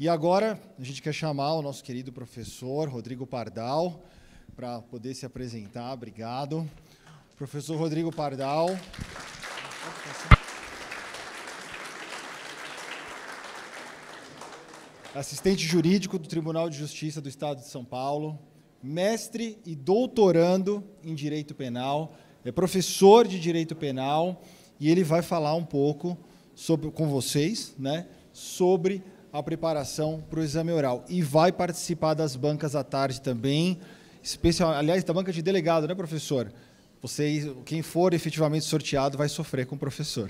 E agora a gente quer chamar o nosso querido professor Rodrigo Pardal para poder se apresentar. Obrigado. Professor Rodrigo Pardal. Assistente jurídico do Tribunal de Justiça do Estado de São Paulo, mestre e doutorando em Direito Penal, é professor de Direito Penal e ele vai falar um pouco sobre, com vocês, né, sobre a preparação para o exame oral. E vai participar das bancas à tarde também, especial, aliás, da banca de delegado, né, professor? você quem for efetivamente sorteado vai sofrer com o professor.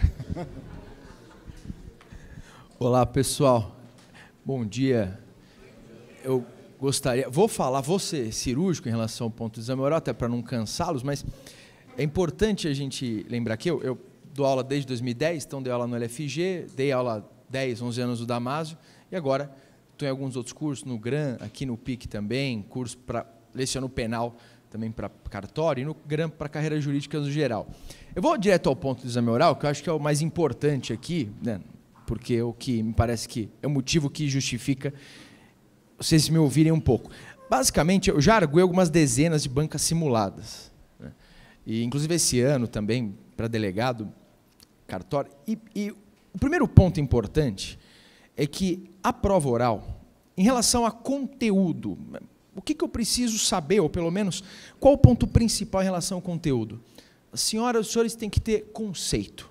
Olá, pessoal. Bom dia. Eu gostaria, vou falar, vou ser cirúrgico em relação ao ponto do exame oral, até para não cansá-los, mas é importante a gente lembrar que eu, eu dou aula desde 2010, então dei aula no LFG, dei aula 10, 11 anos do Damásio, e agora estou em alguns outros cursos, no GRAM, aqui no PIC também, curso para leciono penal também para cartório e no GRAM para carreira jurídica no geral. Eu vou direto ao ponto do exame oral, que eu acho que é o mais importante aqui, né, porque é o que me parece que é o motivo que justifica vocês me ouvirem um pouco. Basicamente, eu já arguei algumas dezenas de bancas simuladas. Né? E, inclusive, esse ano também, para delegado, cartório. E, e o primeiro ponto importante é que a prova oral, em relação a conteúdo, o que, que eu preciso saber, ou pelo menos qual o ponto principal em relação ao conteúdo? senhoras e os senhores têm que ter conceito.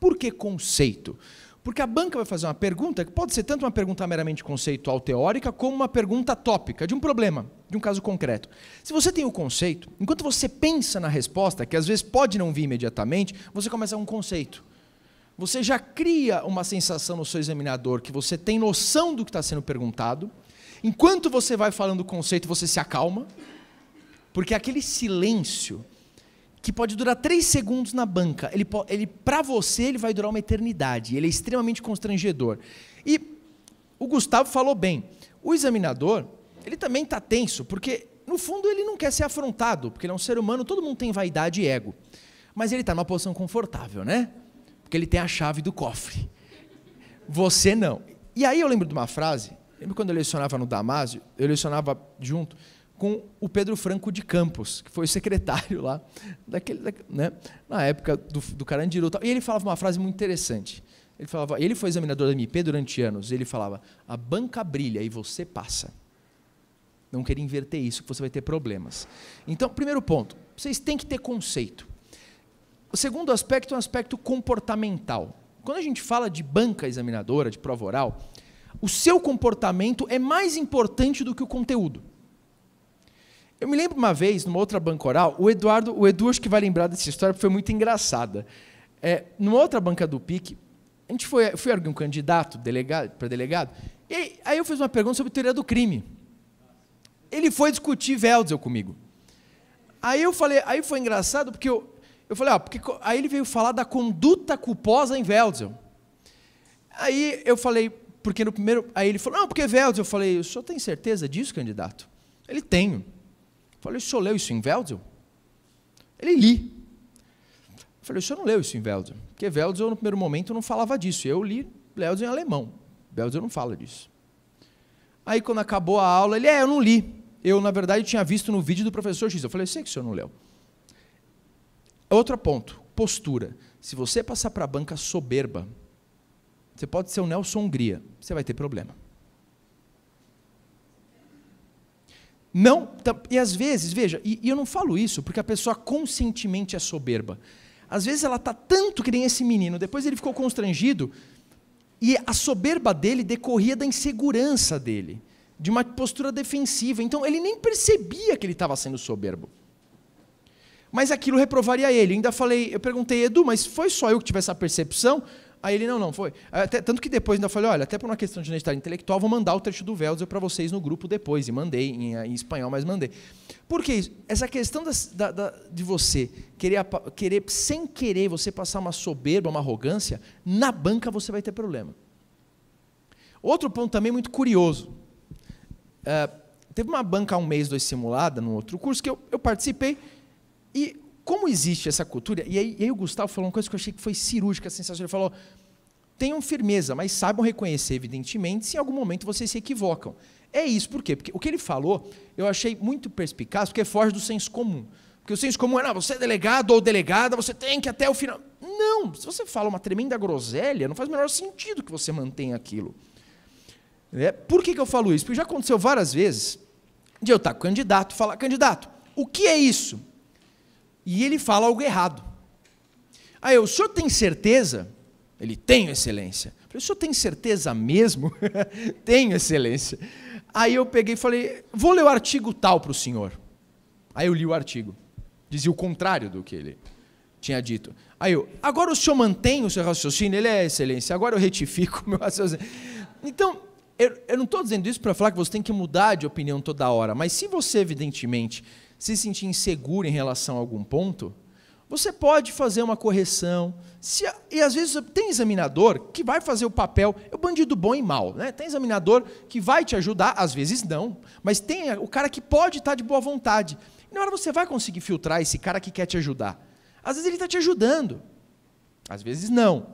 Por que conceito? Porque a banca vai fazer uma pergunta que pode ser tanto uma pergunta meramente conceitual teórica, como uma pergunta tópica, de um problema, de um caso concreto. Se você tem o um conceito, enquanto você pensa na resposta, que às vezes pode não vir imediatamente, você começa um conceito você já cria uma sensação no seu examinador que você tem noção do que está sendo perguntado. Enquanto você vai falando o conceito, você se acalma, porque é aquele silêncio que pode durar três segundos na banca, ele, ele para você ele vai durar uma eternidade. Ele é extremamente constrangedor. E o Gustavo falou bem. O examinador ele também está tenso, porque no fundo ele não quer ser afrontado, porque ele é um ser humano, todo mundo tem vaidade e ego. Mas ele está numa posição confortável, né? porque ele tem a chave do cofre. Você não. E aí eu lembro de uma frase, lembro quando eu lecionava no Damásio, eu lecionava junto com o Pedro Franco de Campos, que foi o secretário lá, daquele, da, né, na época do, do Carandiru. E ele falava uma frase muito interessante. Ele falava, ele foi examinador da MP durante anos, ele falava, a banca brilha e você passa. Não queria inverter isso, que você vai ter problemas. Então, primeiro ponto, vocês têm que ter conceito. O segundo aspecto é um aspecto comportamental. Quando a gente fala de banca examinadora, de prova oral, o seu comportamento é mais importante do que o conteúdo. Eu me lembro uma vez, numa outra banca oral, o Eduardo, o Edu acho que vai lembrar dessa história, porque foi muito engraçada. É, numa outra banca do PIC, a gente foi, eu fui algum candidato delegado, para delegado, e aí, eu fiz uma pergunta sobre teoria do crime. Ele foi discutir Veldzel comigo. Aí eu falei, aí foi engraçado porque eu, eu falei, ah, porque aí ele veio falar da conduta culposa em Velzel. Aí eu falei, porque no primeiro, aí ele falou, não, porque Velzel. eu falei, o senhor tem certeza disso, candidato? Ele tem. Eu falei, o senhor leu isso em Velzel? Ele li. Eu falei, o senhor não leu isso em Velzel? Porque Velzel, no primeiro momento, não falava disso. Eu li Velzel em alemão. Velzel não fala disso. Aí, quando acabou a aula, ele, é, eu não li. Eu, na verdade, tinha visto no vídeo do professor X. Eu falei, sei que o senhor não leu. É outro ponto, postura. Se você passar para a banca soberba, você pode ser o Nelson Hungria, você vai ter problema. Não, e às vezes, veja, e, e eu não falo isso porque a pessoa conscientemente é soberba. Às vezes ela está tanto que nem esse menino, depois ele ficou constrangido, e a soberba dele decorria da insegurança dele, de uma postura defensiva. Então ele nem percebia que ele estava sendo soberbo. Mas aquilo reprovaria ele. Ainda falei, eu perguntei, Edu, mas foi só eu que tive essa percepção? Aí ele, não, não, foi. Até, tanto que depois ainda falei, olha, até por uma questão de honestidade intelectual, vou mandar o trecho do Velzer para vocês no grupo depois. E mandei, em, em, espanhol, mas mandei. Por que isso? Essa questão da, da, de você querer, querer, sem querer, você passar uma soberba, uma arrogância, na banca você vai ter problema. Outro ponto também muito curioso. Uh, teve uma banca há um mês, dois simulada, num outro curso, que eu, eu participei, e como existe essa cultura, e aí, e aí o Gustavo falou uma coisa que eu achei que foi cirúrgica, sensacional. Ele falou: tenham firmeza, mas saibam reconhecer, evidentemente, se em algum momento vocês se equivocam. É isso, por quê? Porque o que ele falou, eu achei muito perspicaz, porque foge do senso comum. Porque o senso comum é, não, você é delegado ou delegada, você tem que até o final. Não, se você fala uma tremenda groselha, não faz o menor sentido que você mantenha aquilo. É, por que, que eu falo isso? Porque já aconteceu várias vezes de eu estar com candidato, falar, candidato, o que é isso? e ele fala algo errado. Aí eu, o senhor tem certeza? Ele, tem, excelência. Eu falei, o senhor tem certeza mesmo? tenho, excelência. Aí eu peguei e falei, vou ler o artigo tal para o senhor. Aí eu li o artigo. Dizia o contrário do que ele tinha dito. Aí eu, agora o senhor mantém o seu raciocínio? Ele é excelência, agora eu retifico o meu raciocínio. Então, eu, eu não estou dizendo isso para falar que você tem que mudar de opinião toda hora, mas se você, evidentemente, se sentir inseguro em relação a algum ponto, você pode fazer uma correção. Se, e às vezes tem examinador que vai fazer o papel, é o bandido bom e mal, né? Tem examinador que vai te ajudar, às vezes não, mas tem o cara que pode estar tá de boa vontade. E na hora você vai conseguir filtrar esse cara que quer te ajudar. Às vezes ele está te ajudando, às vezes não.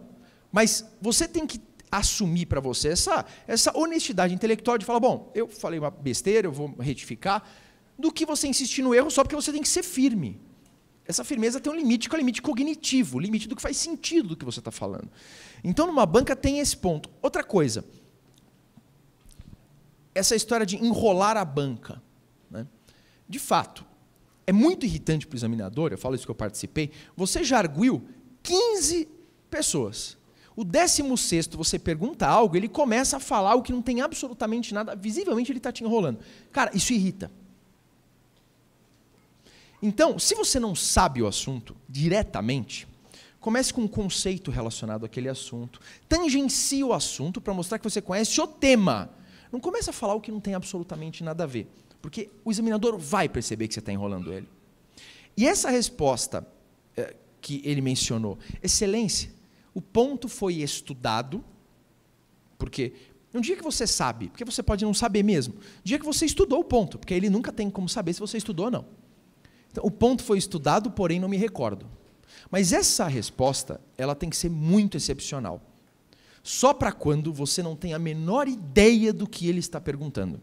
Mas você tem que assumir para você essa, essa honestidade intelectual de falar: bom, eu falei uma besteira, eu vou retificar, do que você insistir no erro só porque você tem que ser firme. Essa firmeza tem um limite, que é o limite cognitivo, o limite do que faz sentido do que você está falando. Então, numa banca tem esse ponto. Outra coisa, essa história de enrolar a banca. Né? De fato, é muito irritante para o examinador, eu falo isso que eu participei, você já arguiu 15 pessoas. O 16 você pergunta algo, ele começa a falar o que não tem absolutamente nada, visivelmente ele está te enrolando. Cara, isso irrita. Então, se você não sabe o assunto diretamente, comece com um conceito relacionado àquele assunto, tangencie o assunto para mostrar que você conhece o tema. Não comece a falar o que não tem absolutamente nada a ver, porque o examinador vai perceber que você está enrolando ele. E essa resposta é, que ele mencionou, excelência, o ponto foi estudado, porque um dia que você sabe, porque você pode não saber mesmo, um dia que você estudou o ponto, porque ele nunca tem como saber se você estudou ou não. Então, o ponto foi estudado, porém não me recordo. Mas essa resposta, ela tem que ser muito excepcional. Só para quando você não tem a menor ideia do que ele está perguntando.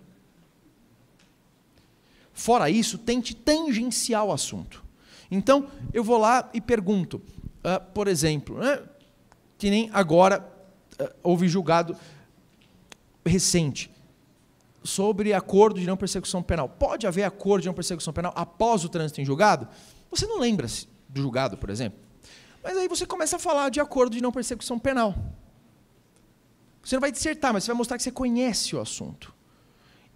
Fora isso, tente tangenciar o assunto. Então, eu vou lá e pergunto, uh, por exemplo, né, que nem agora uh, houve julgado recente sobre acordo de não persecução penal. Pode haver acordo de não persecução penal após o trânsito em julgado? Você não lembra-se do julgado, por exemplo. Mas aí você começa a falar de acordo de não persecução penal. Você não vai dissertar, mas você vai mostrar que você conhece o assunto.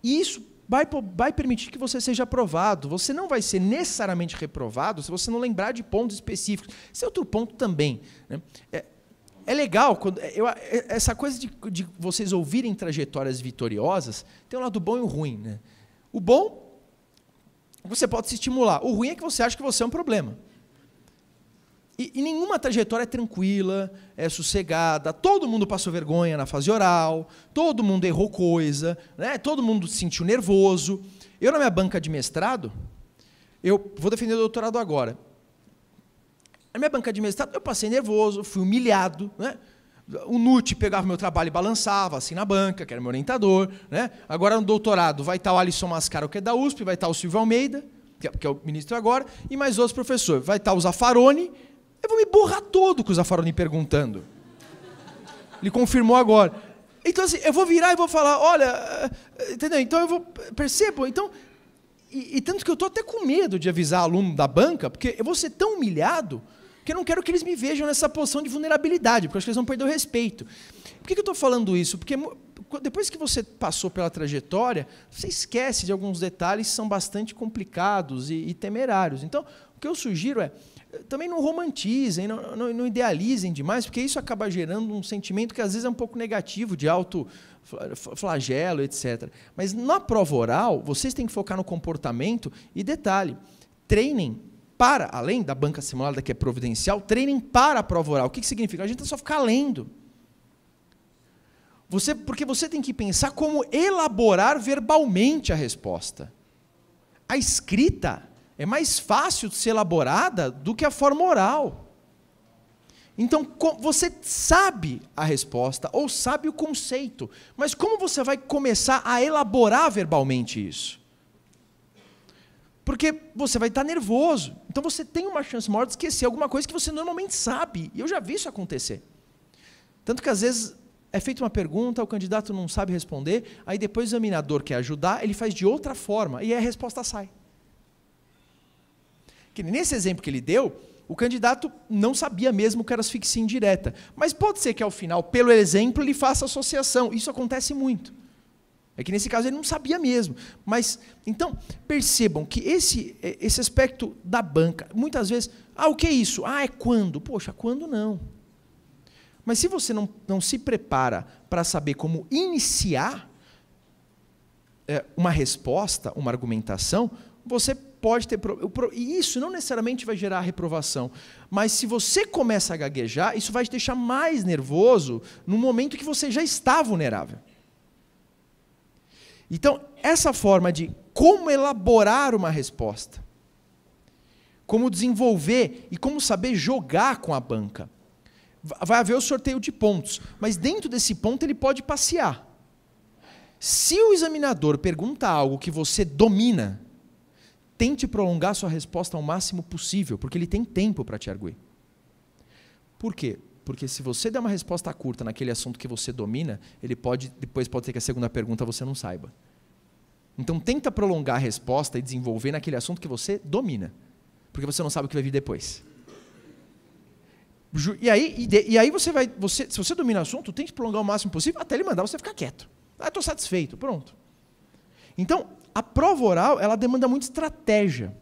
E isso vai, vai permitir que você seja aprovado. Você não vai ser necessariamente reprovado se você não lembrar de pontos específicos. Esse é outro ponto também. Né? É, é legal, quando é, eu, é, essa coisa de, de vocês ouvirem trajetórias vitoriosas, tem um lado bom e o um ruim. Né? O bom, você pode se estimular. O ruim é que você acha que você é um problema. E, e, nenhuma trajetória é tranquila, é sossegada. Todo mundo passou vergonha na fase oral, todo mundo errou coisa, né? todo mundo se sentiu nervoso. Eu, na minha banca de mestrado, eu vou defender o doutorado agora. Na minha banca de mestrado, eu passei nervoso, fui humilhado. Né? O NUT pegava meu trabalho e balançava, assim na banca, que era meu orientador. Né? Agora no doutorado vai estar o Alisson Mascaro, que é da USP, vai estar o Silvio Almeida, é, que é o ministro agora, e mais outros professores. Vai estar o Zaffaroni. Eu vou me borrar todo com o Zaffaroni perguntando. Ele confirmou agora. Então, assim, eu vou virar e vou falar, olha, eh, entendeu? Então eu vou. Percebo, então. E, e tanto que eu estou até com medo de avisar aluno da banca, porque eu vou ser tão humilhado porque eu não quero que eles me vejam nessa posição de vulnerabilidade, porque eu acho que eles vão perder o respeito. Por que eu estou falando isso? Porque depois que você passou pela trajetória, você esquece de alguns detalhes que são bastante complicados e, e temerários. Então, o que eu sugiro é também não romantizem, não, não, não, idealizem demais, porque isso acaba gerando um sentimento que às vezes é um pouco negativo, de alto flagelo, etc. Mas na prova oral, vocês têm que focar no comportamento e detalhe, treinem para, além da banca simulada que é providencial, treinem para a prova oral. O que, que significa? A gente não tá só ficar lendo. Você, porque você tem que pensar como elaborar verbalmente a resposta. A escrita é mais fácil de ser elaborada do que a forma oral. Então, você sabe a resposta ou sabe o conceito, mas como você vai começar a elaborar verbalmente isso? Porque você vai estar tá nervoso. Então você tem uma chance maior de esquecer alguma coisa que você normalmente sabe. E eu já vi isso acontecer. Tanto que às vezes é feita uma pergunta, o candidato não sabe responder, aí depois o examinador quer ajudar, ele faz de outra forma e a resposta sai. Que nesse exemplo que ele deu, o candidato não sabia mesmo que era asfixia indireta. Mas pode ser que ao final, pelo exemplo, ele faça associação. Isso acontece muito. É que nesse caso ele não sabia mesmo. Mas, então, percebam que esse, é, esse aspecto da banca, muitas vezes, ah, o que é isso? Ah, é quando? Poxa, quando não. Mas se você não, não se prepara para saber como iniciar é, uma resposta, uma argumentação, você pode ter. E isso não necessariamente vai gerar reprovação. Mas se você começa a gaguejar, isso vai te deixar mais nervoso no momento que você já está vulnerável. Então, essa forma de como elaborar uma resposta, como desenvolver e como saber jogar com a banca. Vai haver o sorteio de pontos, mas dentro desse ponto ele pode passear. Se o examinador pergunta algo que você domina, tente prolongar sua resposta ao máximo possível, porque ele tem tempo para te arguir. Por quê? Porque se você der uma resposta curta naquele assunto que você domina, ele pode depois pode ter que a segunda pergunta você não saiba. Então tenta prolongar a resposta e desenvolver naquele assunto que você domina, porque você não sabe o que vai vir depois. E aí, e, de, e aí você vai, você, se você domina o assunto, tente prolongar o máximo possível até ele mandar você ficar quieto. Ah, estou satisfeito, pronto. Então, a prova oral, ela demanda muita estratégia.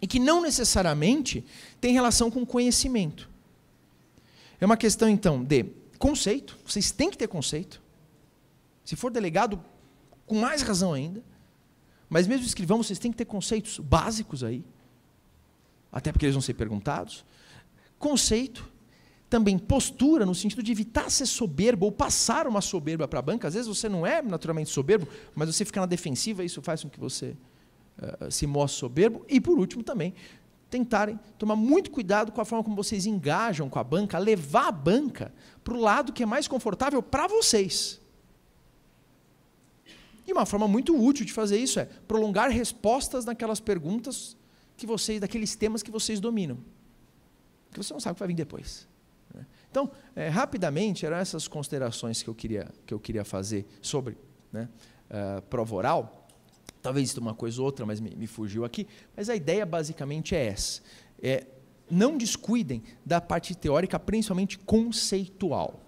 E que não necessariamente tem relação com conhecimento. É uma questão, então, de conceito. Vocês têm que ter conceito. Se for delegado, com mais razão ainda. Mas mesmo escrivão, vocês têm que ter conceitos básicos aí. Até porque eles vão ser perguntados. Conceito. Também postura, no sentido de evitar ser soberbo ou passar uma soberba para a banca. Às vezes você não é naturalmente soberbo, mas você fica na defensiva, e isso faz com que você uh, se mostre soberbo. E por último também, tentarem tomar muito cuidado com a forma como vocês engajam com a banca, levar a banca para o lado que é mais confortável para vocês. E uma forma muito útil de fazer isso é prolongar respostas naquelas perguntas que vocês, daqueles temas que vocês dominam, que você não sabe o que vai vir depois. Né? Então, é, rapidamente eram essas considerações que eu queria que eu queria fazer sobre né, uh, prova oral. Talvez uma coisa ou outra, mas me, me fugiu aqui. Mas a ideia basicamente é essa. É, não descuidem da parte teórica, principalmente conceitual.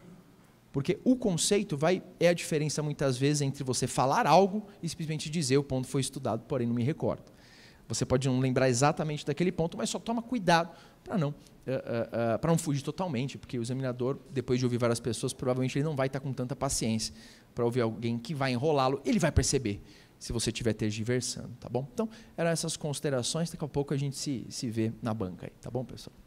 Porque o conceito vai é a diferença muitas vezes entre você falar algo e simplesmente dizer o ponto foi estudado, porém não me recordo. Você pode não lembrar exatamente daquele ponto, mas só toma cuidado para não uh, eh, uh, eh, uh, eh, para não fugir totalmente, porque o examinador, depois de ouvir várias pessoas, provavelmente ele não vai estar com tanta paciência para ouvir alguém que vai enrolá-lo, ele vai perceber se você estiver tergiversando, tá bom? Então, eram essas considerações. Daqui a pouco a gente se, se vê na banca aí, tá bom, pessoal?